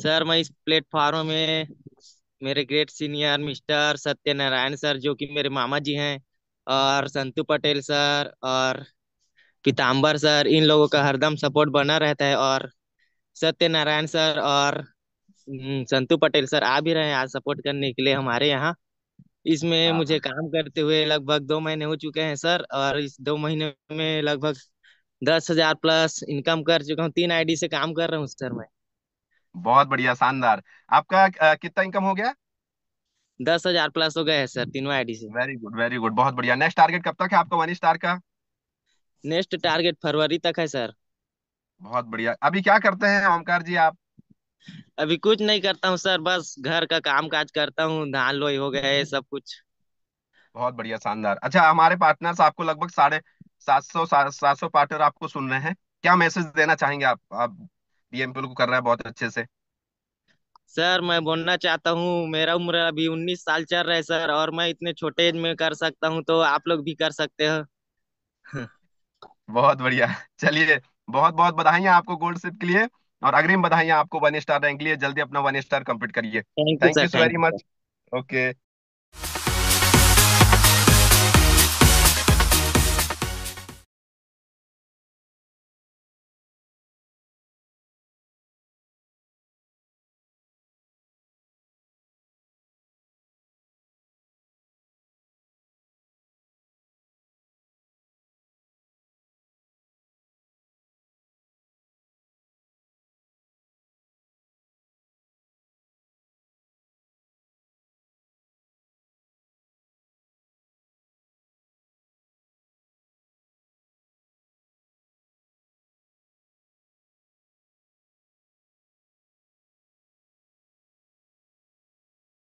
Sir मैं इस platform में मेरे great senior mister Satyanarayana sir जो कि मेरे मामा जी हैं और संतू पटेल सर और पीताम्बर सर इन लोगों का हरदम सपोर्ट बना रहता है और सत्यनारायण सर और हम्म, संतू पटेल सर आ भी रहे हैं आज सपोर्ट करने के लिए हमारे यहाँ इसमें हाँ, मुझे हाँ। काम करते हुए लगभग दो महीने हो चुके हैं सर और इस दो महीने में लगभग दस हजार प्लस इनकम कर चुका हूँ तीन आईडी से काम कर रहा हूँ सर मैं बहुत बढ़िया शानदार आपका कितना इनकम हो गया दस हजार प्लस हो गए हैं सर तीनों आईडी से वेरी गुड वेरी गुड बहुत बढ़िया नेक्स्ट टारगेट कब तक है आपका वन स्टार का नेक्स्ट टारगेट फरवरी तक है सर बहुत बढ़िया अभी क्या करते हैं ओमकार जी आप अभी कुछ नहीं करता हूँ सर बस घर का काम काज करता हूँ धान लोई हो गए सब कुछ बहुत बढ़िया शानदार अच्छा हमारे पार्टनर्स आपको लगभग साढ़े सात सौ सात सौ पार्टनर आपको सुन रहे हैं क्या मैसेज देना चाहेंगे आप आप बीएमपीएल को कर रहा है बहुत अच्छे से सर मैं बोलना चाहता हूँ मेरा उम्र अभी उन्नीस साल चल रहा है सर और मैं इतने छोटे एज में कर सकता हूँ तो आप लोग भी कर सकते हो बहुत बढ़िया चलिए बहुत बहुत बधाइयाँ आपको गोल्ड सिप के लिए और अग्रिम बधाइयाँ आपको वन स्टार रैंक के लिए जल्दी अपना वन स्टार कंप्लीट करिए thank you so very much okay